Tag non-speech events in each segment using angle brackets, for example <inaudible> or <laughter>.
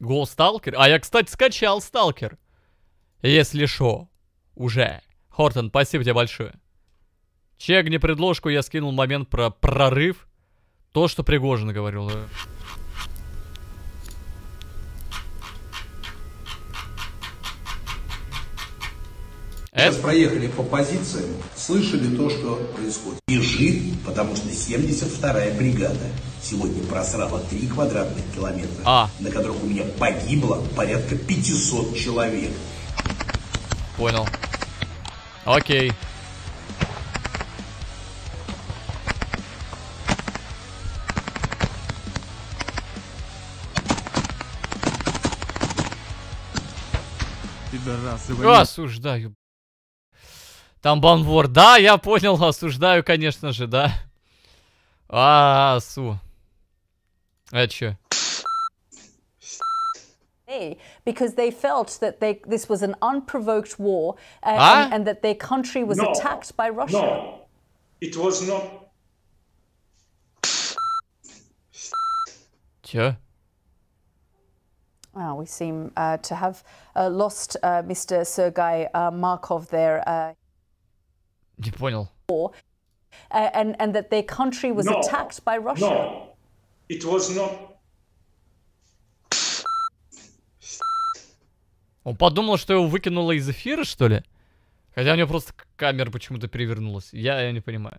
Го Сталкер? А я, кстати, скачал Сталкер. Если шо. Уже. Хортон, спасибо тебе большое. Чегни предложку, я скинул момент про прорыв. То, что Пригожин говорил. Э. Сейчас э? проехали по позициям, слышали то, что происходит. Бежит, потому что 72-я бригада сегодня просрала 3 квадратных километра, а. на которых у меня погибло порядка 500 человек. Понял. Окей. Пидорасы, Осуждаю. Там банвор. Да, я понял, осуждаю, конечно же, да. А, су. Ed Sheeran. Because they felt that they, this was an unprovoked war uh, and, and, and that their country was no. attacked by Russia. No, it was not. Sure. Well, ah, we seem uh, to have uh, lost uh, Mr. Sergei uh, Markov there. Uh, Понял. War, uh, and, and that their country was no. attacked by Russia. No. It was not... Он подумал, что его выкинуло из эфира, что ли? Хотя у него просто камера почему-то перевернулась. Я, я не понимаю.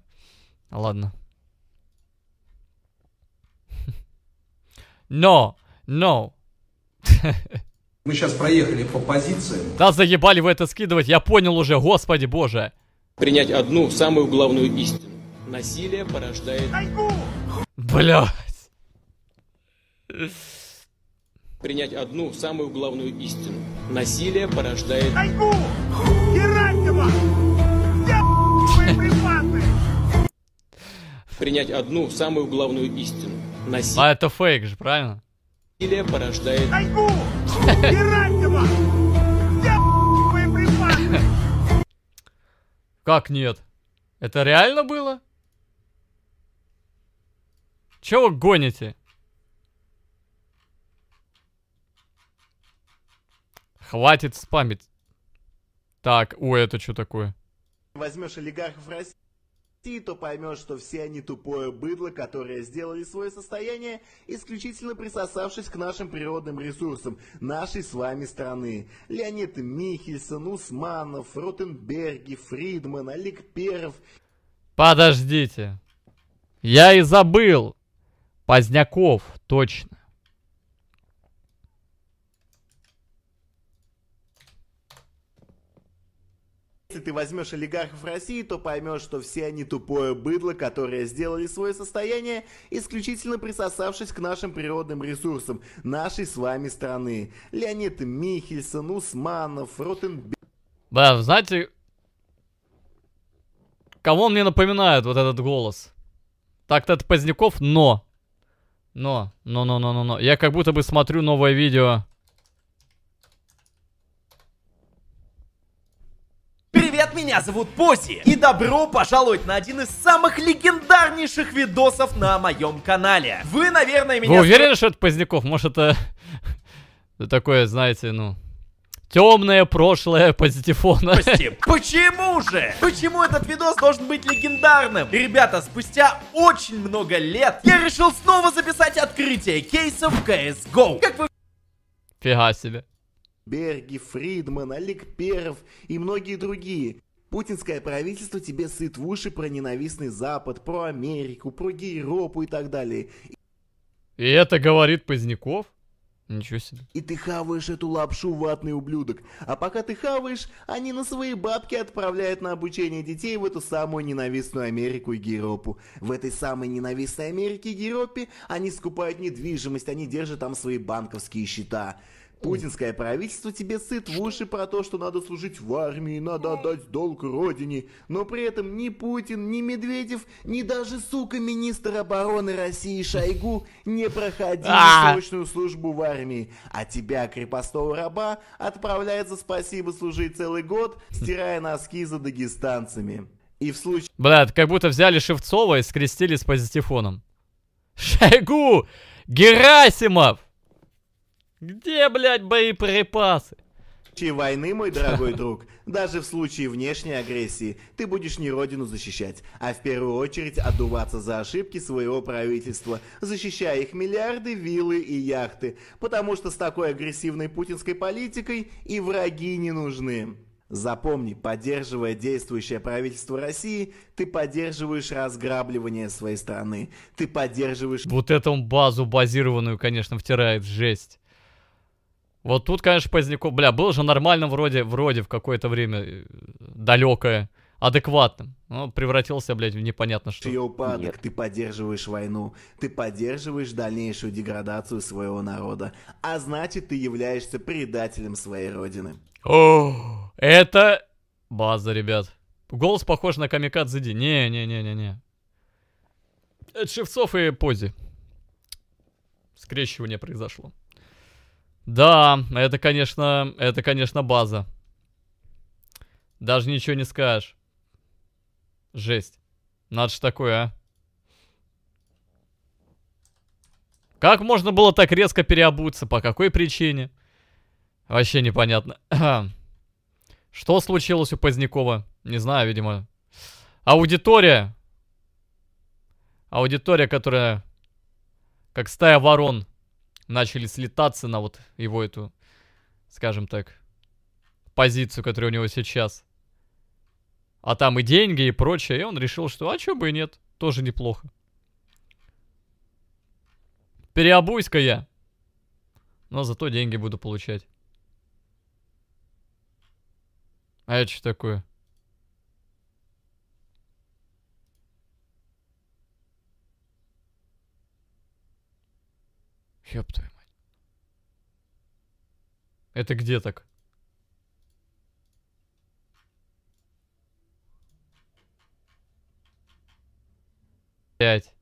Ладно. <laughs> Но, но. <laughs> Мы сейчас проехали по позициям. Да заебали вы это скидывать, я понял уже, господи боже. Принять одну самую главную истину. Насилие порождает... Бля. Принять одну самую главную истину. Насилие порождает... Тайгу! Герасима! Принять одну самую главную истину. Насилие... А это фейк же, правильно? Насилие порождает... Тайгу! Герасима! Как нет? Это реально было? Чего вы гоните? Хватит спамить. Так, у это что такое? Возьмешь олигархов в России то поймешь, что все они тупое быдло, которое сделали свое состояние, исключительно присосавшись к нашим природным ресурсам, нашей с вами страны. Леонид Михельсон, Усманов, Ротенберги, Фридман, Олег Перв. Подождите. Я и забыл. Поздняков, точно. если ты возьмешь олигархов России, то поймешь, что все они тупое быдло, которое сделали свое состояние, исключительно присосавшись к нашим природным ресурсам, нашей с вами страны. Леонид Михельсон, Усманов, Ротенберг. Да, знаете, кого он мне напоминает вот этот голос? Так-то это Поздняков, но... Но, но, но, но, но, но. Я как будто бы смотрю новое видео Меня зовут Пози, и добро пожаловать на один из самых легендарнейших видосов на моем канале. Вы, наверное, меня... Вы уверены, что это Поздняков? Может, это... <laughs> Такое, знаете, ну... Темное прошлое позитифона. Почему же? Почему этот видос должен быть легендарным? Ребята, спустя очень много лет я решил снова записать открытие кейсов CSGO. Как вы... Фига себе. Берги, Фридман, Олег Перов и многие другие. Путинское правительство тебе сыт в уши про ненавистный Запад, про Америку, про Европу и так далее. И это говорит Поздняков? Ничего себе. И ты хаваешь эту лапшу, ватный ублюдок. А пока ты хаваешь, они на свои бабки отправляют на обучение детей в эту самую ненавистную Америку и Геропу. В этой самой ненавистной Америке и Геропе они скупают недвижимость, они держат там свои банковские счета. Путинское правительство тебе сыт в уши про то, что надо служить в армии, надо отдать долг родине. Но при этом ни Путин, ни Медведев, ни даже, сука, министр обороны России Шойгу не проходили <laughs> а. срочную службу в армии. А тебя, крепостного раба, отправляет за спасибо служить целый год, стирая носки за дагестанцами. И в случае... Блядь, как будто взяли Шевцова и скрестили с позитифоном. Шойгу! Герасимов! Где, блядь, боеприпасы? случае войны, мой дорогой друг, даже в случае внешней агрессии, ты будешь не родину защищать, а в первую очередь отдуваться за ошибки своего правительства, защищая их миллиарды, виллы и яхты, потому что с такой агрессивной путинской политикой и враги не нужны. Запомни, поддерживая действующее правительство России, ты поддерживаешь разграбливание своей страны, ты поддерживаешь... Вот эту базу базированную, конечно, втирает жесть. Вот тут, конечно, Поздняков, бля, был же нормально вроде, вроде в какое-то время э, далекое, адекватным. Но превратился, блядь, в непонятно что. Ее упадок, Нет. ты поддерживаешь войну, ты поддерживаешь дальнейшую деградацию своего народа, а значит, ты являешься предателем своей родины. О, это база, ребят. Голос похож на Камикадзе Зиди. Не-не-не-не-не. Это Шевцов и Пози. Скрещивание произошло. Да, это, конечно, это, конечно, база. Даже ничего не скажешь. Жесть. Надо же такое, а. Как можно было так резко переобуться? По какой причине? Вообще непонятно. <clears throat> Что случилось у Позднякова? Не знаю, видимо. Аудитория. Аудитория, которая как стая ворон начали слетаться на вот его эту, скажем так, позицию, которая у него сейчас. А там и деньги, и прочее. И он решил, что а чё бы и нет, тоже неплохо. Переобусь-ка я. Но зато деньги буду получать. А это что такое? Ёб твою мать. Это где так? Пять.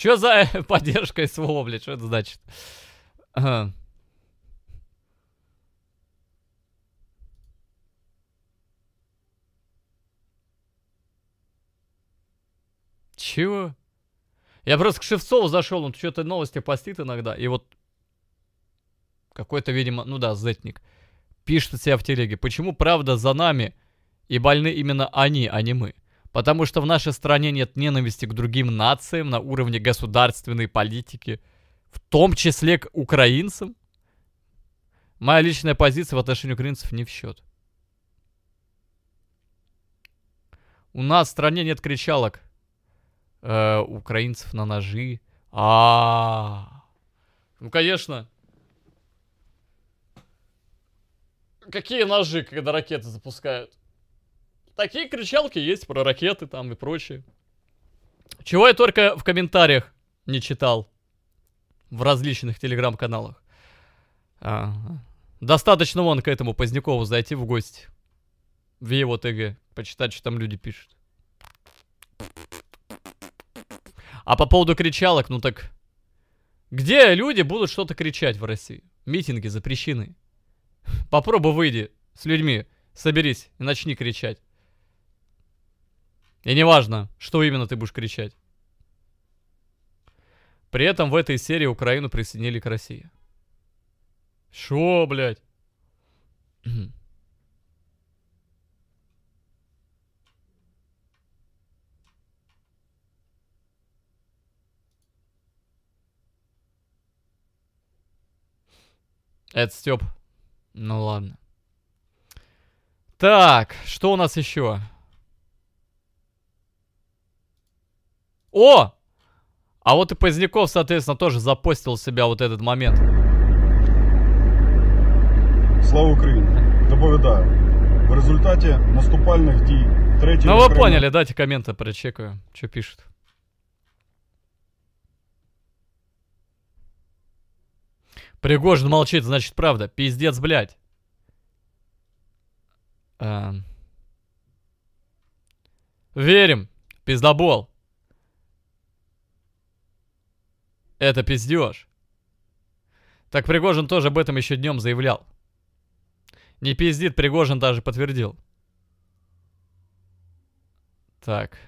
Чё за <laughs> поддержка СВО, блядь, что это значит? Чего? Я просто к Шевцову зашел, он что-то новости постит иногда, и вот какой-то, видимо, ну да, зетник, пишет себя в телеге, почему правда за нами и больны именно они, а не мы. Потому что в нашей стране нет ненависти к другим нациям на уровне государственной политики, в том числе к украинцам. Моя личная позиция в отношении украинцев не в счет. У нас в стране нет кричалок э, украинцев на ножи. А, -а, а, ну конечно. Какие ножи, когда ракеты запускают? такие кричалки есть про ракеты там и прочее. Чего я только в комментариях не читал в различных телеграм-каналах. А, достаточно вон к этому Позднякову зайти в гости. В его ТГ. Почитать, что там люди пишут. А по поводу кричалок, ну так... Где люди будут что-то кричать в России? Митинги запрещены. Попробуй выйди с людьми, соберись и начни кричать. И неважно, что именно ты будешь кричать. При этом в этой серии Украину присоединили к России. Шо, блядь? <clears throat> Это Степ. Ну ладно. Так, что у нас еще? О! А вот и Поздняков, соответственно, тоже запостил себя вот этот момент. Слава Украине! Доповідаю. В результате наступальних дій третьої. Ну ви Украина... поняли, дайте комменты прочекаю, что пишут. Пригожин молчит, значит правда. Пиздец, блядь. Эм... Верим. Пиздобол. Это пиздеж. Так Пригожин тоже об этом еще днем заявлял. Не пиздит, Пригожин даже подтвердил. Так.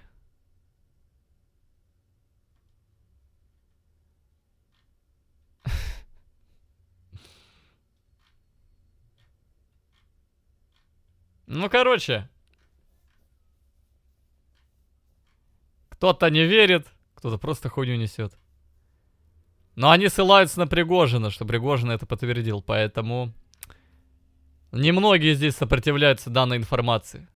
Ну, короче. Кто-то не верит, кто-то просто хуйню несет. Но они ссылаются на Пригожина, что Пригожин это подтвердил, поэтому... Немногие здесь сопротивляются данной информации.